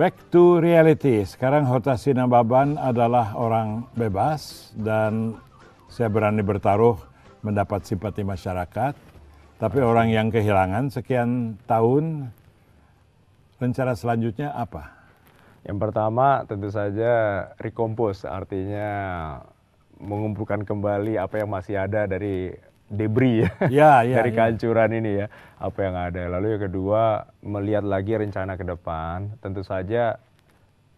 Back to reality. Sekarang Hota Sinababan adalah orang bebas dan saya berani bertaruh mendapat simpati masyarakat. Tapi orang yang kehilangan sekian tahun, rencana selanjutnya apa? Yang pertama tentu saja recompose, artinya mengumpulkan kembali apa yang masih ada dari debris ya, ya, ya dari ya. kehancuran ini ya apa yang ada. Lalu yang kedua melihat lagi rencana ke depan. Tentu saja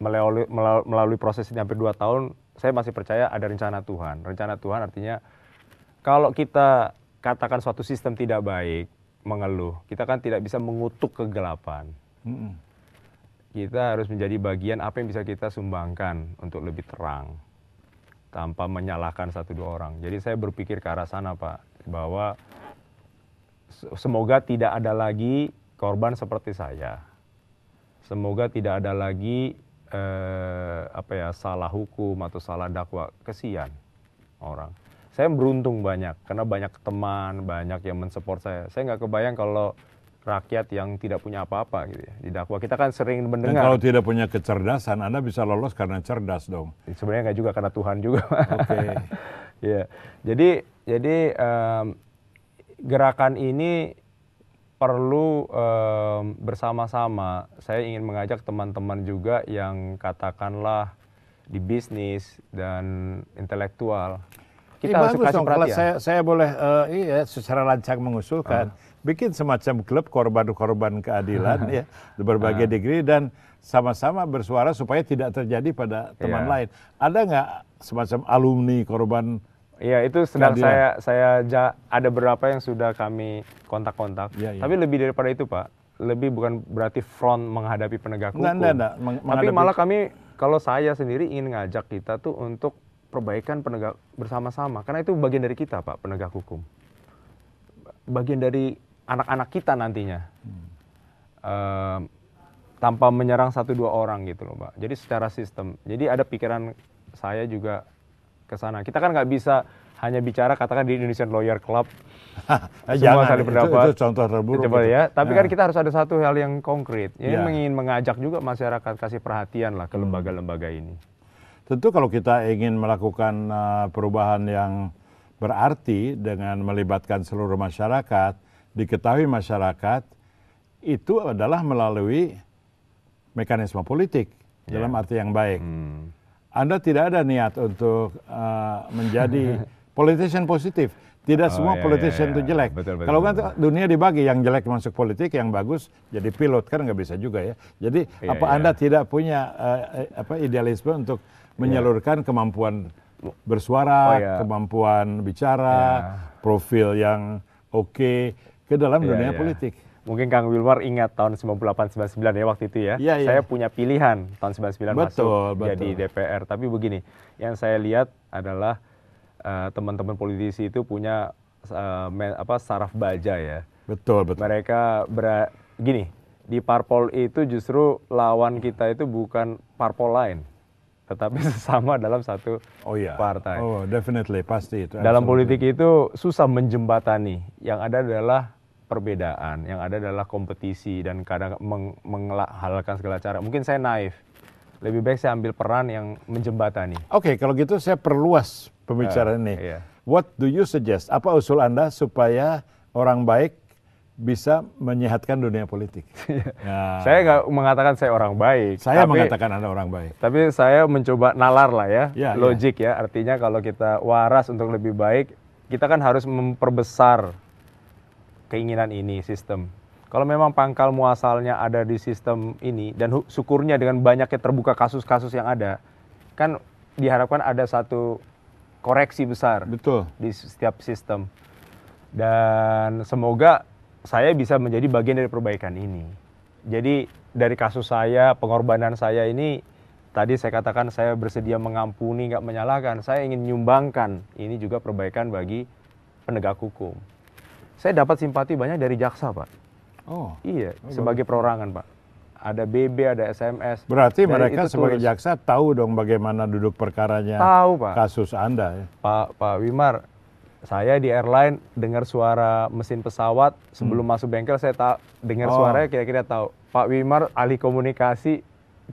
melalui, melalui proses ini hampir dua tahun, saya masih percaya ada rencana Tuhan. Rencana Tuhan artinya kalau kita katakan suatu sistem tidak baik, mengeluh, kita kan tidak bisa mengutuk kegelapan. Mm -mm. Kita harus menjadi bagian apa yang bisa kita sumbangkan untuk lebih terang tanpa menyalahkan satu dua orang. Jadi saya berpikir ke arah sana Pak, bahwa semoga tidak ada lagi korban seperti saya. Semoga tidak ada lagi eh, apa ya salah hukum atau salah dakwa. Kesian orang. Saya beruntung banyak karena banyak teman, banyak yang mensupport saya. Saya nggak kebayang kalau rakyat yang tidak punya apa-apa gitu ya. Didakwa kita kan sering mendengar. Dan kalau tidak punya kecerdasan, Anda bisa lolos karena cerdas dong. Sebenarnya nggak juga karena Tuhan juga. Oke. Okay. ya. Jadi jadi um, gerakan ini perlu um, bersama-sama. Saya ingin mengajak teman-teman juga yang katakanlah di bisnis dan intelektual kita eh, harus kasih perhatian. saya, saya boleh uh, iya, secara lancang mengusulkan, uh. bikin semacam klub korban-korban keadilan ya, berbagai uh. degree dan sama-sama bersuara supaya tidak terjadi pada teman yeah. lain. Ada nggak semacam alumni korban Iya itu sedang keadilan. saya saya ja, ada berapa yang sudah kami kontak-kontak. Ya, ya. Tapi lebih daripada itu Pak, lebih bukan berarti front menghadapi penegak hukum. Enggak, enggak, enggak. Meng Tapi malah kami kalau saya sendiri ingin ngajak kita tuh untuk perbaikan penegak bersama-sama karena itu bagian dari kita pak penegak hukum bagian dari anak-anak kita nantinya hmm. uh, tanpa menyerang satu dua orang gitu loh pak jadi secara sistem jadi ada pikiran saya juga ke sana kita kan nggak bisa hanya bicara katakan di Indonesian Lawyer Club semua saling berdebat itu, itu contoh terburuk coba gitu. ya tapi ya. kan nah. kita harus ada satu hal yang konkret ini ya. ingin mengajak juga masyarakat kasih perhatian lah ke hmm. lembaga-lembaga hmm. ini Tentu kalau kita ingin melakukan eh, perubahan yang berarti dengan melibatkan seluruh masyarakat, diketahui masyarakat, itu adalah melalui mekanisme politik yeah. dalam ya. arti yang baik. Hmm. Anda tidak ada niat untuk uh, menjadi politician positif. Tidak oh, semua iya, politician itu iya, itu iya. jelek. Betul, betul, Kalau kan dunia dibagi, yang jelek masuk politik, yang bagus jadi pilot kan nggak bisa juga ya. Jadi iya, apa iya. anda tidak punya uh, apa idealisme untuk iya. menyalurkan iya. kemampuan bersuara, oh, iya. kemampuan bicara, iya. profil yang oke okay, ke dalam iya, dunia iya. politik? mungkin Kang Wilmar ingat tahun 98-99 ya waktu itu ya. ya, ya. Saya punya pilihan tahun 99 betul, masuk betul. jadi DPR. Tapi begini, yang saya lihat adalah Eh, teman-teman politisi itu punya uh, eh, men, apa saraf baja ya. Betul, betul. Mereka ber gini, di parpol itu justru lawan kita itu bukan parpol lain, tetapi sesama dalam satu oh, yeah. partai. Oh, definitely pasti itu. Dalam politik itu susah menjembatani. Yang ada adalah perbedaan, yang ada adalah kompetisi dan kadang meng menghalalkan segala cara. Mungkin saya naif lebih baik saya ambil peran yang menjembatani. Oke, okay, kalau gitu saya perluas pembicaraan uh, ini. Iya. What do you suggest? Apa usul Anda supaya orang baik bisa menyehatkan dunia politik? Iya. ya. Saya nggak mengatakan saya orang baik. Saya tapi, mengatakan Anda orang baik. Tapi saya mencoba nalar lah ya, ya, ya. logik ya. ya. Artinya kalau kita waras untuk lebih baik, kita kan harus memperbesar keinginan ini sistem kalau memang pangkal muasalnya ada di sistem ini dan syukurnya dengan banyaknya terbuka kasus-kasus yang ada, kan diharapkan ada satu koreksi besar Betul. di setiap sistem. Dan semoga saya bisa menjadi bagian dari perbaikan ini. Jadi dari kasus saya, pengorbanan saya ini tadi saya katakan saya bersedia mengampuni, nggak menyalahkan. Saya ingin menyumbangkan ini juga perbaikan bagi penegak hukum. Saya dapat simpati banyak dari jaksa, Pak. Oh. Iya, oh, sebagai perorangan, Pak. Ada BB, ada SMS. Berarti mereka sebagai tulis. jaksa tahu dong bagaimana duduk perkaranya. Tahu, Pak. Kasus Anda ya. Pak Pak Wimar, saya di airline dengar suara mesin pesawat sebelum hmm. masuk bengkel saya tak dengar oh. suaranya kira-kira tahu. Pak Wimar ahli komunikasi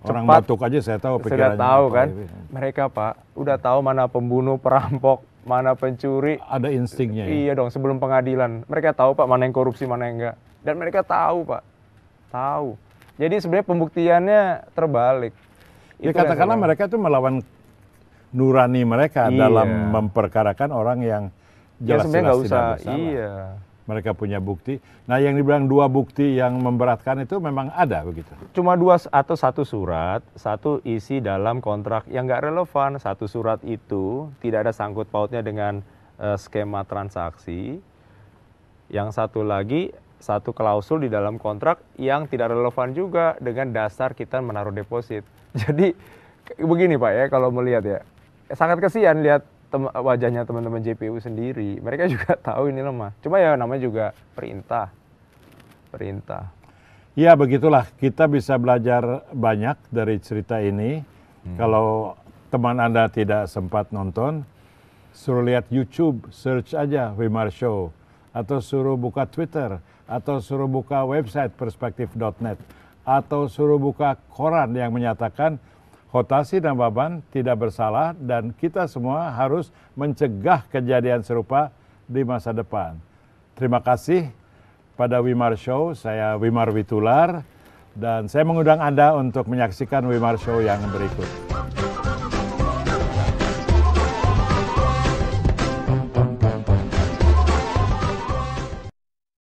Orang cepat. batuk aja saya tahu pikirannya. Sudah tahu kan. Ini. Mereka Pak udah tahu mana pembunuh, perampok, mana pencuri. Ada instingnya. Ya? Iya dong sebelum pengadilan. Mereka tahu Pak mana yang korupsi, mana yang enggak dan mereka tahu pak tahu jadi sebenarnya pembuktiannya terbalik ya, katakanlah mereka itu melawan nurani mereka iya. dalam memperkarakan orang yang jelas ya, tidak usah. iya. mereka punya bukti nah yang dibilang dua bukti yang memberatkan itu memang ada begitu cuma dua atau satu surat satu isi dalam kontrak yang nggak relevan satu surat itu tidak ada sangkut pautnya dengan uh, skema transaksi yang satu lagi satu klausul di dalam kontrak yang tidak relevan juga dengan dasar kita menaruh deposit. Jadi begini Pak ya kalau melihat ya sangat kesian lihat tem wajahnya teman-teman JPU sendiri. Mereka juga tahu ini lemah. Cuma ya namanya juga perintah. Perintah. Ya begitulah kita bisa belajar banyak dari cerita ini. Hmm. Kalau teman Anda tidak sempat nonton, suruh lihat YouTube, search aja Wimar Show atau suruh buka Twitter atau suruh buka website perspektif.net atau suruh buka koran yang menyatakan Khotasi dan Baban tidak bersalah dan kita semua harus mencegah kejadian serupa di masa depan. Terima kasih pada Wimar Show, saya Wimar Witular dan saya mengundang Anda untuk menyaksikan Wimar Show yang berikut.